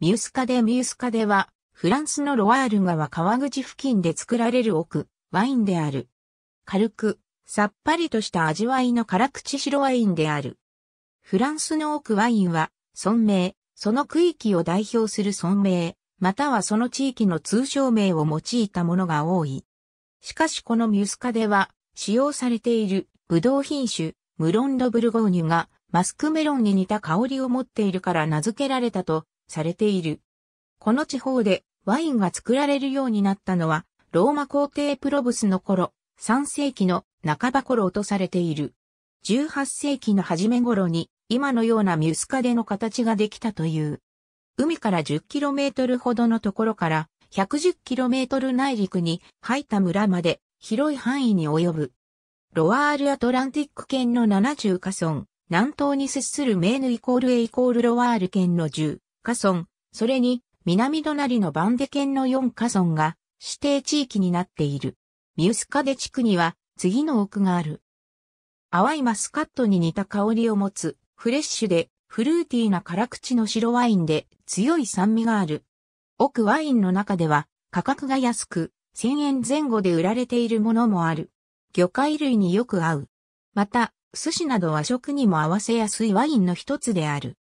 ミュスカデミュスカデは、フランスのロワール川川口付近で作られる奥、ワインである。軽く、さっぱりとした味わいの辛口白ワインである。フランスの奥ワインは、村名、その区域を代表する村名、またはその地域の通称名を用いたものが多い。しかしこのミュスカデは、使用されている、ブドウ品種、ムロンドブルゴーニュが、マスクメロンに似た香りを持っているから名付けられたとされている。この地方でワインが作られるようになったのは、ローマ皇帝プロブスの頃、3世紀の半ば頃とされている。18世紀の初め頃に、今のようなミュスカデの形ができたという。海から 10km ほどのところから 110km 内陸に入った村まで広い範囲に及ぶ。ロワールアトランティック圏の70カ村、南東に接するメーヌイコールエイコールロワール圏の10、カ村、それに南隣のバンデ県の4カ村が指定地域になっている。ミウスカデ地区には次の奥がある。淡いマスカットに似た香りを持つ、フレッシュでフルーティーな辛口の白ワインで強い酸味がある。奥ワインの中では価格が安く1000円前後で売られているものもある。魚介類によく合う。また、寿司など和食にも合わせやすいワインの一つである。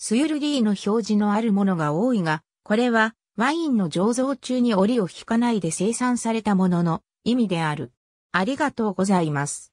スユルーの表示のあるものが多いが、これはワインの醸造中に折を引かないで生産されたものの意味である。ありがとうございます。